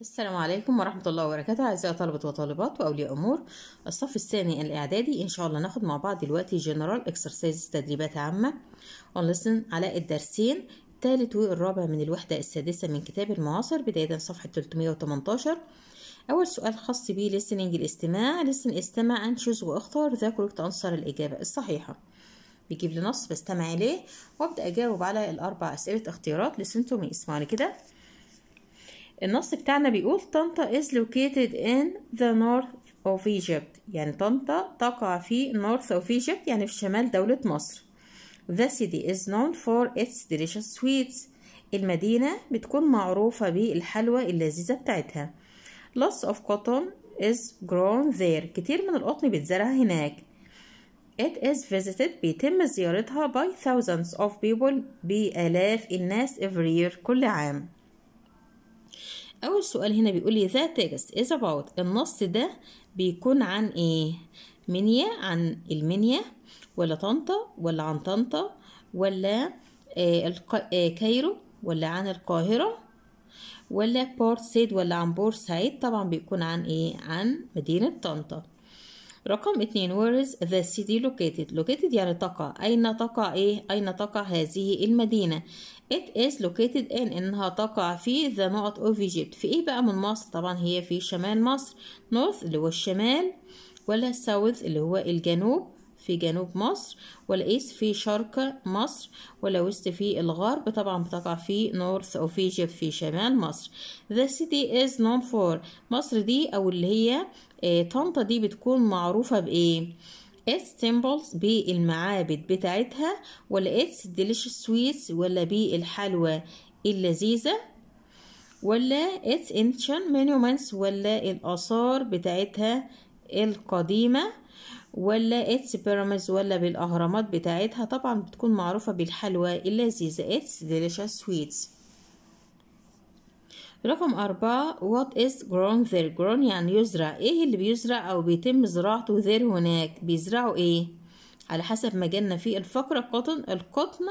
السلام عليكم ورحمة الله وبركاته أعزائي طلبة وطالبات وأولياء أمور الصف الثاني الإعدادي إن شاء الله ناخد مع بعض دلوقتي جنرال اكسرسايز تدريبات عامة ونلسن على الدرسين الثالث والرابع من الوحدة السادسة من كتاب المعاصر بداية صفحة 318 أول سؤال خاص بيه لسننج الاستماع لسن استمع أنشز واختار ذا كوركت أنصر الإجابة الصحيحة بيجيب لي نص بستمع إليه وأبدأ أجاوب على الأربع أسئلة اختيارات لسنتم اسمعوا اسمعني كده النص بتاعنا بيقول طنطا is located in the north of Egypt يعني طنطا تقع في north of Egypt يعني في شمال دولة مصر The city is known for its delicious sweets المدينة بتكون معروفة بالحلوى اللذيذة بتاعتها Lots of cotton is grown there كتير من القطن بيتزرع هناك It is visited بيتم زيارتها by thousands of people بآلاف الناس every year كل عام اول سؤال هنا بيقول لي ذا تيكست از اباوت النص ده بيكون عن ايه منيا عن المنيا ولا طنطا ولا عن طنطا ولا آه, آه، كايرو ولا عن القاهره ولا بورت سيد ولا عن بورسعيد طبعا بيكون عن ايه عن مدينه طنطا رقم اتنين where is the city located located يعني تقع أين تقع إيه أين تقع هذه المدينة it is located in إنها تقع في the north of Egypt في إيه بقى من مصر طبعا هي في شمال مصر north اللي هو الشمال ولا south اللي هو الجنوب في جنوب مصر والإيس في شرق مصر والويست في الغرب طبعا بتقع في نورث أو في جيب في شمال مصر The city is known for مصر دي أو اللي هي آه، طنطا دي بتكون معروفة بإيه؟ its temples بالمعابد بتاعتها ولا its delicious sweets ولا بالحلوى اللذيذة ولا its ancient monuments ولا الآثار بتاعتها القديمة ولا اتس بيراميدز ولا بالاهرامات بتاعتها طبعا بتكون معروفه بالحلوى اللذيذه اتس ديليشس سويتس رقم أربعة what is grown there grown يعني يزرع ايه اللي بيزرع او بيتم زراعته there هناك بيزرعوا ايه على حسب مجالنا فيه الفقرة قطن القطن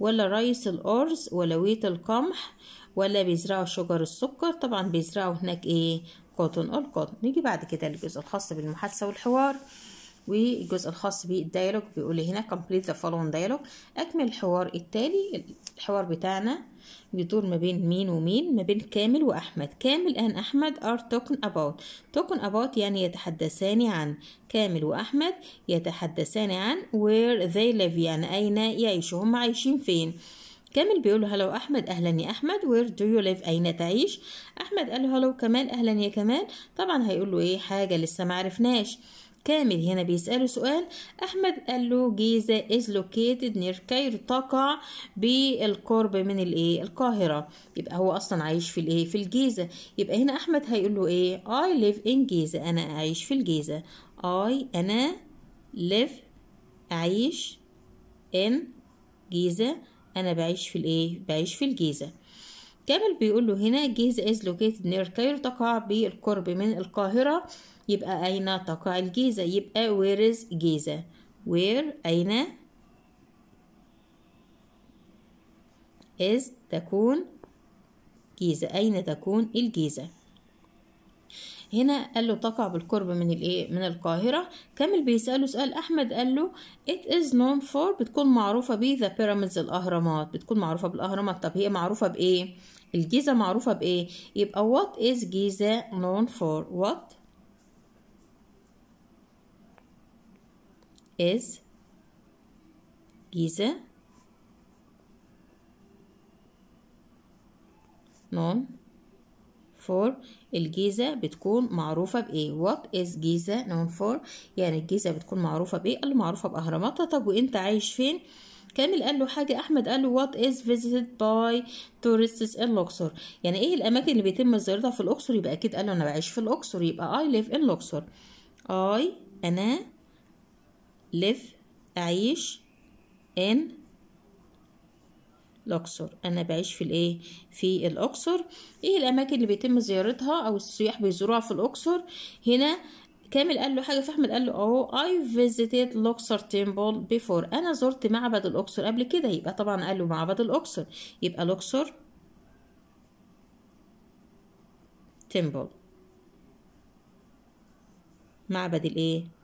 ولا ريس الأرز ولا ويت القمح ولا بيزرعوا شجر السكر طبعا بيزرعوا هناك ايه قطن القطن نيجي بعد كده للجزء الخاص بالمحادثة والحوار والجزء الخاص بالديالوج بيقول هنا complete the following dialogue أكمل الحوار التالي الحوار بتاعنا بيدور ما بين مين ومين ما بين كامل وأحمد كامل أن أحمد ار توكن اباوت توكن اباوت يعني يتحدثان عن كامل وأحمد يتحدثان عن وير ذي ليف يعني أين يعيشوا هم عايشين فين كامل بيقول له هلو احمد اهلا يا احمد وير دو يو ليف اين تعيش احمد قال له هلو كمال اهلا يا كمال طبعا هيقول له ايه حاجه لسه معرفناش كامل هنا بيسأله سؤال أحمد قال له جيزة is located near كايرو تقع بالقرب من الإيه القاهرة يبقى هو أصلا عايش في الإيه في الجيزة يبقى هنا أحمد هيقول له إيه I live in جيزة أنا أعيش في الجيزة I أنا live أعيش in جيزة أنا بعيش في الإيه بعيش في الجيزة كامل بيقول له هنا جيزة is located near كايرو تقع بالقرب من القاهرة يبقى أين تقع الجيزة يبقى where is جيزة where أين is تكون جيزة أين تكون الجيزة هنا قال له تقع بالقرب من الايه من القاهره كامل بيساله سؤال احمد قال له it is known for بتكون معروفه بيه ذا بيراميدز الاهرامات بتكون معروفه بالاهرامات طب هي معروفه بايه الجيزه معروفه بايه يبقى what is جيزه known for what is Gize نون فور الجيزة بتكون معروفة بإيه؟ وات إز جيزة نون فور يعني الجيزة بتكون معروفة بإيه؟ قال له معروفة بأهراماتها طب وأنت عايش فين؟ كامل قال له حاجة أحمد قال له وات إز فيزيتد باي tourists in Luxor يعني إيه الأماكن اللي بيتم زيارتها في الأقصر يبقى أكيد قال له أنا بعيش في الأقصر يبقى I live in Luxor I أنا live أعيش in الأقصر أنا بعيش في الإيه في الأقصر إيه الأماكن اللي بيتم زيارتها أو السياح بيزوروها في الأقصر هنا كامل قال له حاجة فأحمد قال له أهو I visited Luxor Temple before أنا زرت معبد الأقصر قبل كده يبقى طبعا قال له معبد الأقصر يبقى الأقصر Temple معبد الإيه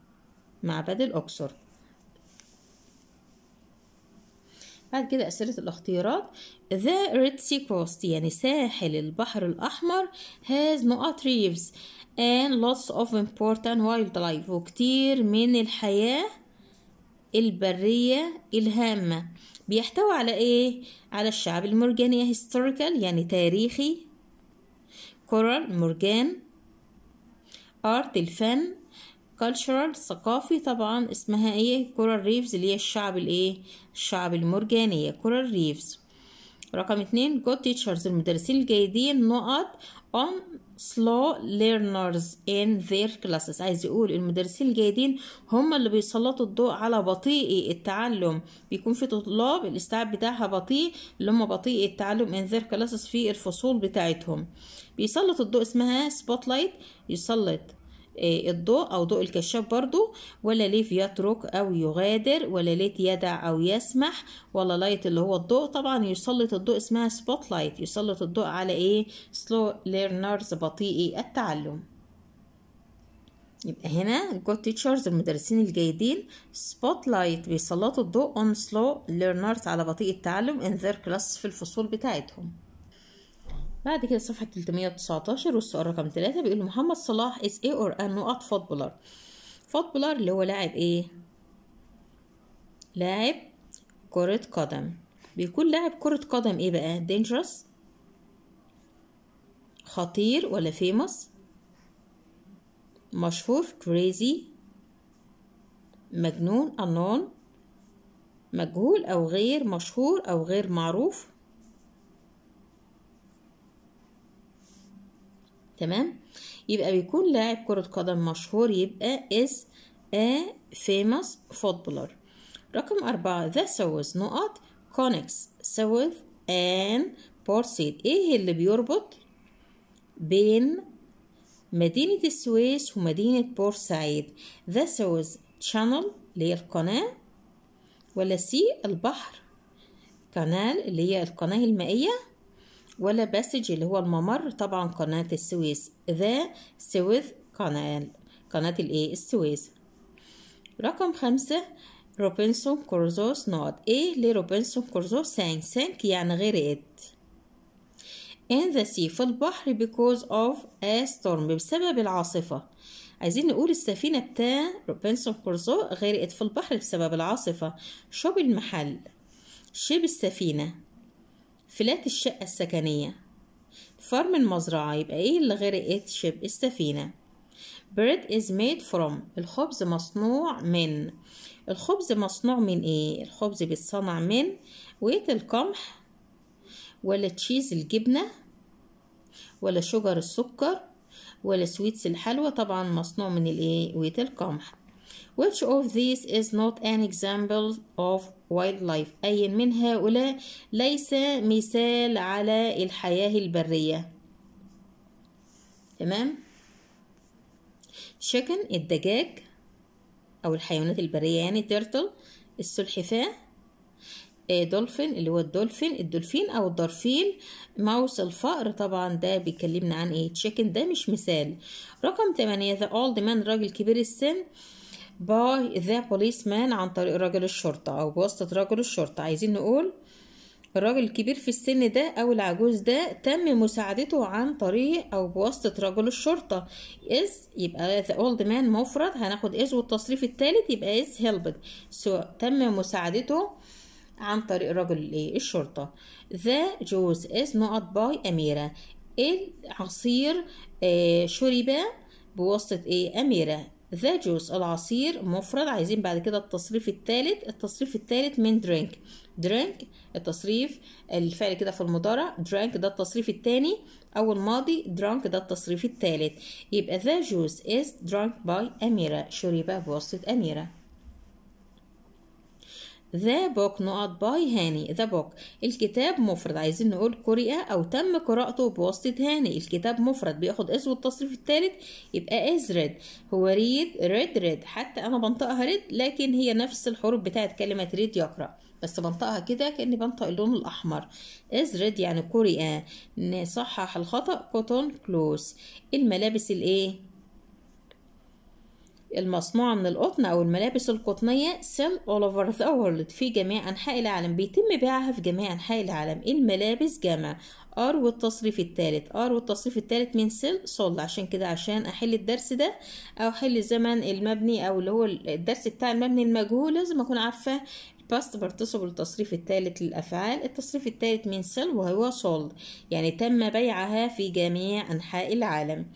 معبد الأقصر بعد كده أسئلة الاختيارات The Red Sea Coast يعني ساحل البحر الأحمر has نقط reefs and lots of important wildlife وكتير من الحياة البرية الهامة بيحتوي على ايه؟ على الشعب المرجانية historical يعني تاريخي كورال مرجان art الفن cultural ثقافي طبعا اسمها ايه كورال ريفز اللي هي الشعب الايه الشعب المرجانية كورال ريفز رقم اتنين good teachers المدرسين الجيدين نقط on slow learners in their classes عايز يقول المدرسين الجيدين هم اللي بيسلطوا الضوء على بطيء التعلم بيكون في طلاب الاستيعاب بتاعها بطيء اللي هم بطيء التعلم in their classes في الفصول بتاعتهم بيسلط الضوء اسمها spotlight يسلط آه، الضوء أو ضوء الكشاف برضو ولا ليف يترك أو يغادر ولا ليت يدع أو يسمح ولا لايت اللي هو الضوء طبعا يسلط الضوء اسمها سبوت لايت يسلط الضوء على إيه سلو ليرنرز بطيئي التعلم يبقى هنا جود تيتشرز المدرسين الجيدين سبوت لايت بيسلطوا الضوء اون سلو ليرنرز على بطيء التعلم ان ذير كلاس في الفصول بتاعتهم بعد كده صفحة 319 والسؤال رقم 3 بيقول محمد صلاح is a or a نقط فوتبولر فوتبولر اللي هو لاعب ايه لاعب كرة قدم بيكون لاعب كرة قدم ايه بقى dangerous خطير ولا famous مشهور crazy مجنون unknown مجهول او غير مشهور او غير معروف تمام يبقى بيكون لاعب كرة قدم مشهور يبقى is a famous footballer رقم أربعة the sews نقط connects south and بورسيد ايه اللي بيربط بين مدينة السويس ومدينة بورسعيد the sews channel اللي هي القناة ولا سي البحر كانال اللي هي القناة المائية ولا باسج اللي هو الممر طبعا قناة السويس ذا سويس كانال قناة الايه السويس رقم خمسة روبنسون كورزوس نوت ايه لروبنسون كورزوس سانك سانك يعني غرقت in the sea في البحر because of a storm بسبب العاصفة عايزين نقول السفينة بتاع روبنسون كورزو غرقت في البحر بسبب العاصفة شوب المحل شيب السفينة فلات الشقة السكنية فرم المزرعة يبقى ايه اللي غير شبه السفينة bread is made from الخبز مصنوع من الخبز مصنوع من ايه الخبز بيتصنع من ويت القمح ولا تشيز الجبنة ولا شجر السكر ولا سويتس الحلوى طبعا مصنوع من الايه ويت القمح which of these is not an example of wildlife أي من هؤلاء ليس مثال على الحياة البرية تمام chicken الدجاج أو الحيوانات البرية يعني turtle السلحفاة دولفين آه، اللي هو الدولفين الدولفين او الدرفيل ماوس الفأر طبعا ده بيكلمنا عن ايه chicken ده مش مثال رقم 8 the old man راجل كبير السن by the policeman عن طريق رجل الشرطة أو بواسطة رجل الشرطة عايزين نقول الراجل الكبير في السن ده أو العجوز ده تم مساعدته عن طريق أو بواسطة رجل الشرطة is يبقى the old man مفرد هناخد is والتصريف التالت يبقى is helped سو تم مساعدته عن طريق رجل الشرطة the juice is not by أميرة العصير آه، شرب بواسطة ايه أميرة ذا جوس العصير مفرد عايزين بعد كده التصريف الثالث التصريف الثالث من درينك درينك التصريف الفعل كده في المضارع درينك ده التصريف الثاني او الماضي درانك ده التصريف الثالث يبقى ذا جوس از درانك باي اميره شرب بواسطه اميره ذا بوك نقط باي هاني ذا بوك الكتاب مفرد عايزين نقول قرئ أو تم قراءته بواسطة هاني الكتاب مفرد بياخد اسم والتصريف الثالث يبقى از ريد هو ريد ريد ريد حتى أنا بنطقها ريد لكن هي نفس الحروف بتاعت كلمة ريد يقرأ بس بنطقها كده كأني بنطق اللون الأحمر از ريد يعني قرئ نصحح الخطأ كوتون كلوز الملابس الإيه المصنوعة من القطن أو الملابس القطنية سيل all over the world في جميع أنحاء العالم بيتم بيعها في جميع أنحاء العالم الملابس جمع ار والتصريف الثالث ار والتصريف الثالث من سيل سول عشان كده عشان احل الدرس ده او احل الزمن المبني او اللي هو الدرس بتاع المبني المجهول لازم اكون عارفه باست بارتيسيبل التصريف الثالث للافعال التصريف الثالث من سيل وهو سولد يعني تم بيعها في جميع انحاء العالم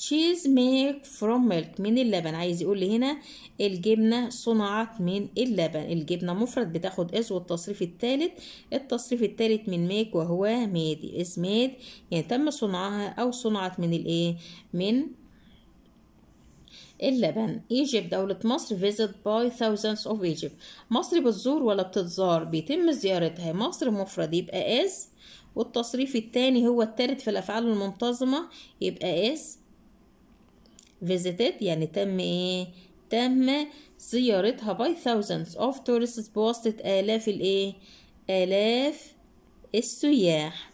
تشيز ميك فروم ميلك من اللبن عايز يقول لي هنا الجبنه صنعت من اللبن الجبنه مفرد بتاخد از والتصريف الثالث التصريف الثالث من ميك وهو ميدي از ميد يعني تم صنعها او صنعت من الايه من اللبن ايجيبت دولة مصر visit by thousands of Egypt مصر بتزور ولا بتتزار بيتم زيارتها مصر مفرد يبقى as والتصريف التاني هو التالت في الأفعال المنتظمة يبقى as visited يعني تم ايه تم زيارتها by thousands of tourists بواسطة آلاف الايه آلاف السياح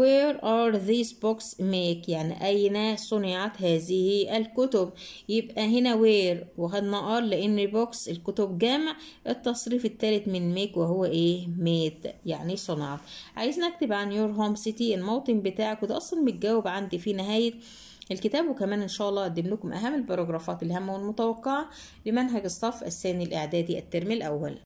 Where are these books make يعني أين صنعت هذه الكتب يبقى هنا where وخدنا R لأن بوكس الكتب جمع التصريف الثالث من make وهو إيه made يعني صنعت عايز نكتب عن your home city الموطن بتاعك وده أصلا متجاوب عندي في نهاية الكتاب وكمان ان شاء الله اقدم لكم اهم الباراجرافات الهامه والمتوقعه لمنهج الصف الثاني الاعدادي الترم الاول